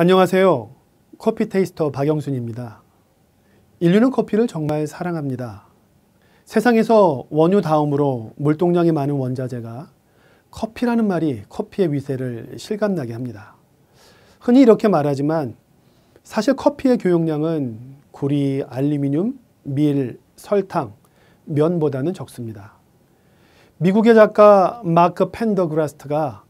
안녕하세요. 커피 테이스터 박영순입니다. 인류는 커피를 정말 사랑합니다. 세상에서 원유 다음으로 물동량이 많은 원자재가 커피라는 말이 커피의 위세를 실감나게 합니다. 흔히 이렇게 말하지만 사실 커피의 교육량은 구리, 알루미늄, 밀, 설탕, 면보다는 적습니다. 미국의 작가 마크 펜더그라스트가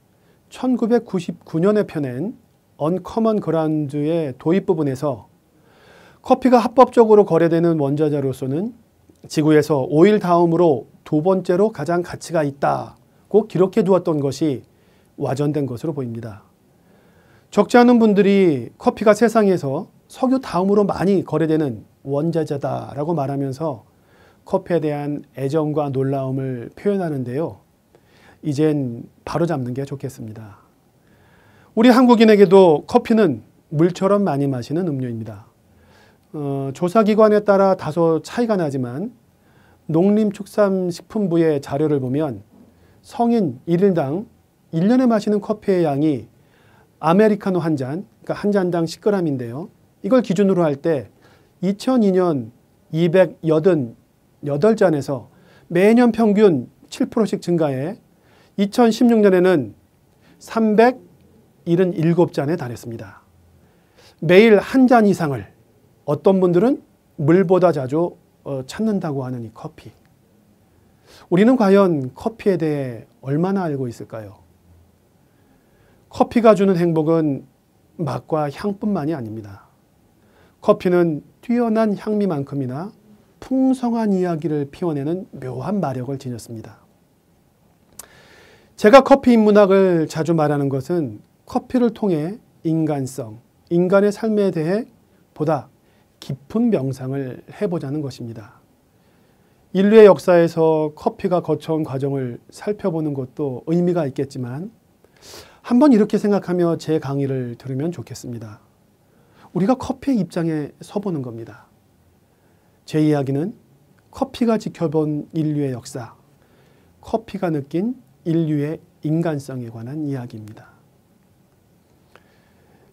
1999년에 펴낸 언커먼 그란드의 도입 부분에서 커피가 합법적으로 거래되는 원자재로서는 지구에서 오일 다음으로 두 번째로 가장 가치가 있다고 기록해 두었던 것이 와전된 것으로 보입니다. 적지 않은 분들이 커피가 세상에서 석유 다음으로 많이 거래되는 원자재다라고 말하면서 커피에 대한 애정과 놀라움을 표현하는데요. 이젠 바로 잡는 게 좋겠습니다. 우리 한국인에게도 커피는 물처럼 많이 마시는 음료입니다. 어, 조사기관에 따라 다소 차이가 나지만 농림축산식품부의 자료를 보면 성인 1일당 1년에 마시는 커피의 양이 아메리카노 한 잔, 그러니까 한 잔당 10g인데요. 이걸 기준으로 할 때 2002년 288잔에서 매년 평균 7%씩 증가해 2016년에는 77잔에 달했습니다. 매일 한 잔 이상을 어떤 분들은 물보다 자주 어, 찾는다고 하는 이 커피. 우리는 과연 커피에 대해 얼마나 알고 있을까요? 커피가 주는 행복은 맛과 향뿐만이 아닙니다. 커피는 뛰어난 향미만큼이나 풍성한 이야기를 피워내는 묘한 마력을 지녔습니다. 제가 커피 인문학을 자주 말하는 것은 커피를 통해 인간성, 인간의 삶에 대해 보다 깊은 명상을 해보자는 것입니다. 인류의 역사에서 커피가 거쳐온 과정을 살펴보는 것도 의미가 있겠지만 한번 이렇게 생각하며 제 강의를 들으면 좋겠습니다. 우리가 커피의 입장에 서보는 겁니다. 제 이야기는 커피가 지켜본 인류의 역사, 커피가 느낀 인류의 인간성에 관한 이야기입니다.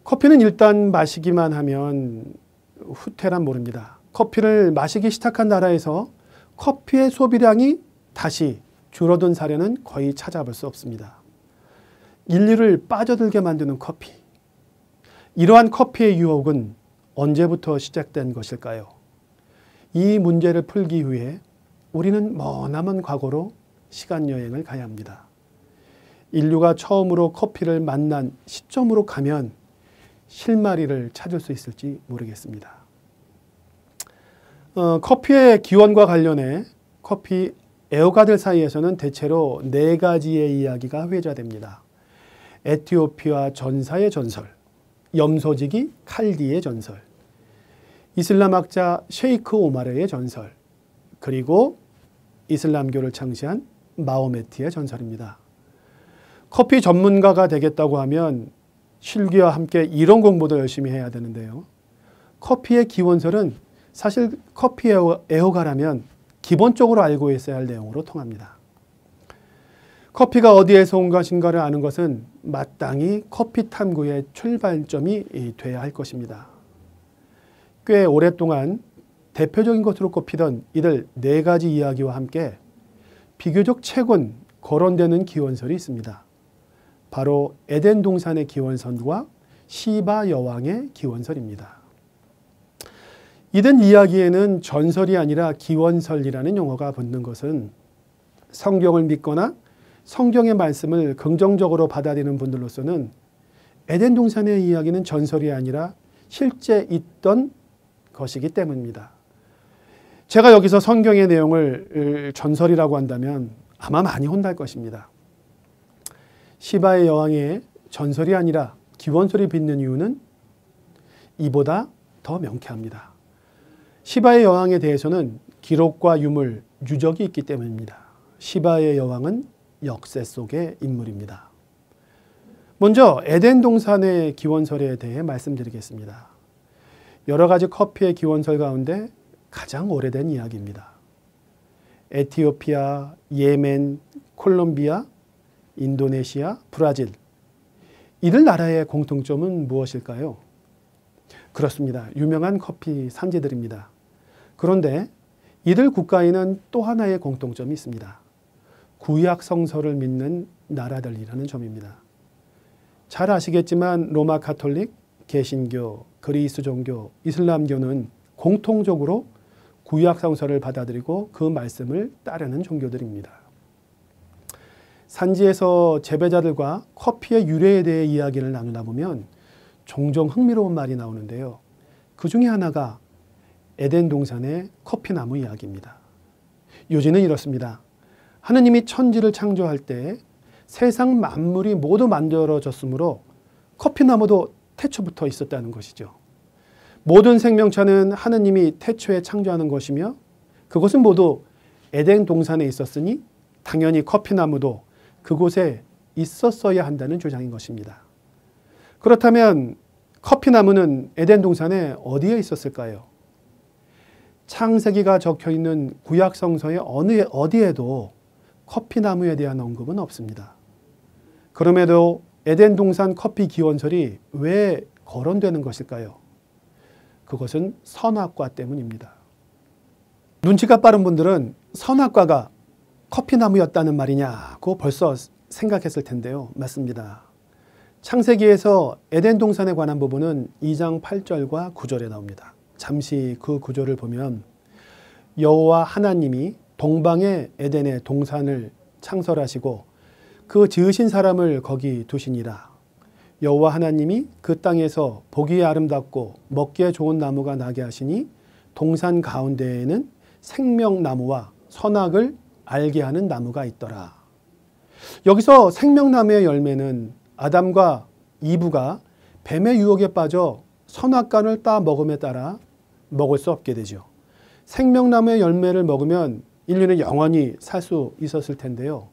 커피는 일단 마시기만 하면 후퇴란 모릅니다. 커피를 마시기 시작한 나라에서 커피의 소비량이 다시 줄어든 사례는 거의 찾아볼 수 없습니다. 인류를 빠져들게 만드는 커피. 이러한 커피의 유혹은 언제부터 시작된 것일까요? 이 문제를 풀기 위해 우리는 머나먼 과거로 시간 여행을 가야 합니다. 인류가 처음으로 커피를 만난 시점으로 가면 실마리를 찾을 수 있을지 모르겠습니다. 어, 커피의 기원과 관련해 커피 애호가들 사이에서는 대체로 네 가지의 이야기가 회자됩니다. 에티오피아 전사의 전설, 염소지기 칼디의 전설, 이슬람 학자 셰이크 오마레의 전설, 그리고 이슬람교를 창시한 마오메티의 전설입니다. 커피 전문가가 되겠다고 하면 실기와 함께 이런 공부도 열심히 해야 되는데요. 커피의 기원설은 사실 커피 애호가라면 기본적으로 알고 있어야 할 내용으로 통합니다. 커피가 어디에서 온 것인가를 아는 것은 마땅히 커피 탐구의 출발점이 돼야 할 것입니다. 꽤 오랫동안 대표적인 것으로 꼽히던 이들 네 가지 이야기와 함께 비교적 최근 거론되는 기원설이 있습니다. 바로 에덴 동산의 기원선과 시바 여왕의 기원설입니다. 이든 이야기에는 전설이 아니라 기원설이라는 용어가 붙는 것은 성경을 믿거나 성경의 말씀을 긍정적으로 받아들이는 분들로서는 에덴 동산의 이야기는 전설이 아니라 실제 있던 것이기 때문입니다. 제가 여기서 성경의 내용을 전설이라고 한다면 아마 많이 혼날 것입니다. 시바의 여왕의 전설이 아니라 기원설이 빚는 이유는 이보다 더 명쾌합니다. 시바의 여왕에 대해서는 기록과 유물, 유적이 있기 때문입니다. 시바의 여왕은 역세 속의 인물입니다. 먼저 에덴 동산의 기원설에 대해 말씀드리겠습니다. 여러 가지 커피의 기원설 가운데 가장 오래된 이야기입니다. 에티오피아, 예멘, 콜롬비아, 인도네시아, 브라질 이들 나라의 공통점은 무엇일까요? 그렇습니다. 유명한 커피 산지들입니다. 그런데 이들 국가에는 또 하나의 공통점이 있습니다. 구약 성서를 믿는 나라들이라는 점입니다. 잘 아시겠지만 로마 카톨릭, 개신교, 그리스 종교, 이슬람교는 공통적으로 구약 성서를 받아들이고 그 말씀을 따르는 종교들입니다. 산지에서 재배자들과 커피의 유래에 대해 이야기를 나누다 보면 종종 흥미로운 말이 나오는데요. 그 중에 하나가 에덴 동산의 커피나무 이야기입니다. 요지는 이렇습니다. 하느님이 천지를 창조할 때 세상 만물이 모두 만들어졌으므로 커피나무도 태초부터 있었다는 것이죠. 모든 생명체는 하느님이 태초에 창조하는 것이며 그것은 모두 에덴 동산에 있었으니 당연히 커피나무도 그곳에 있었어야 한다는 주장인 것입니다. 그렇다면 커피나무는 에덴 동산에 어디에 있었을까요? 창세기가 적혀 있는 구약 성서의 어느 어디에도 커피나무에 대한 언급은 없습니다. 그럼에도 에덴 동산 커피 기원설이 왜 거론되는 것일까요? 그것은 선악과 때문입니다. 눈치가 빠른 분들은 선악과가 커피나무였다는 말이냐고 벌써 생각했을 텐데요. 맞습니다. 창세기에서 에덴 동산에 관한 부분은 2장 8절과 9절에 나옵니다. 잠시 그 구절을 보면 여호와 하나님이 동방의 에덴의 동산을 창설하시고 그 지으신 사람을 거기 두시니라. 여호와 하나님이 그 땅에서 보기에 아름답고 먹기에 좋은 나무가 나게 하시니 동산 가운데에는 생명나무와 선악을 알게 하는 나무가 있더라. 여기서 생명나무의 열매는 아담과 이브가 뱀의 유혹에 빠져 선악간을 따 먹음에 따라 먹을 수 없게 되죠. 생명나무의 열매를 먹으면 인류는 영원히 살 수 있었을 텐데요.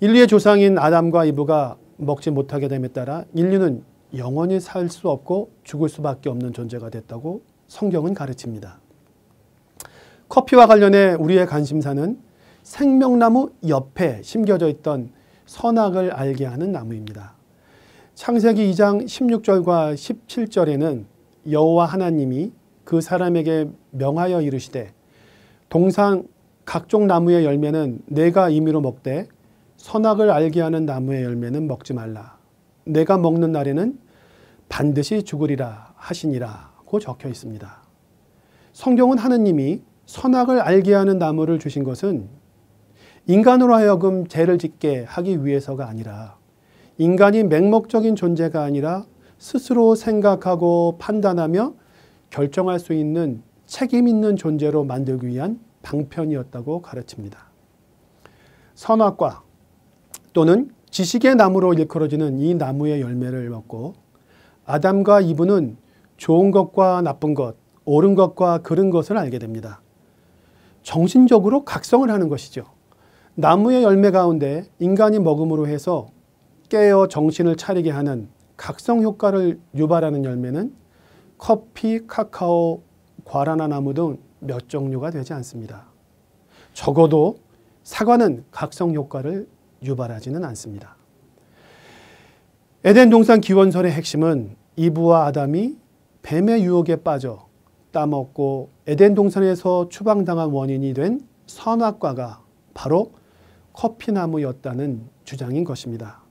인류의 조상인 아담과 이브가 먹지 못하게 됨에 따라 인류는 영원히 살 수 없고 죽을 수밖에 없는 존재가 됐다고 성경은 가르칩니다. 커피와 관련해 우리의 관심사는 생명나무 옆에 심겨져 있던 선악을 알게 하는 나무입니다. 창세기 2장 16절과 17절에는 여호와 하나님이 그 사람에게 명하여 이르시되 동상 각종 나무의 열매는 내가 임의로 먹되 선악을 알게 하는 나무의 열매는 먹지 말라. 내가 먹는 날에는 반드시 죽으리라 하시니라고 적혀 있습니다. 성경은 하느님이 선악을 알게 하는 나무를 주신 것은 인간으로 하여금 죄를 짓게 하기 위해서가 아니라 인간이 맹목적인 존재가 아니라 스스로 생각하고 판단하며 결정할 수 있는 책임 있는 존재로 만들기 위한 방편이었다고 가르칩니다. 선악과 또는 지식의 나무로 일컬어지는 이 나무의 열매를 먹고 아담과 이브는 좋은 것과 나쁜 것, 옳은 것과 그른 것을 알게 됩니다. 정신적으로 각성을 하는 것이죠. 나무의 열매 가운데 인간이 먹음으로 해서 깨어 정신을 차리게 하는 각성 효과를 유발하는 열매는 커피, 카카오, 과라나 나무 등 몇 종류가 되지 않습니다. 적어도 사과는 각성 효과를 유발하지는 않습니다. 에덴 동산 기원설의 핵심은 이브와 아담이 뱀의 유혹에 빠져 따먹고 에덴 동산에서 추방당한 원인이 된 선악과가 바로 커피나무였다는 주장인 것입니다.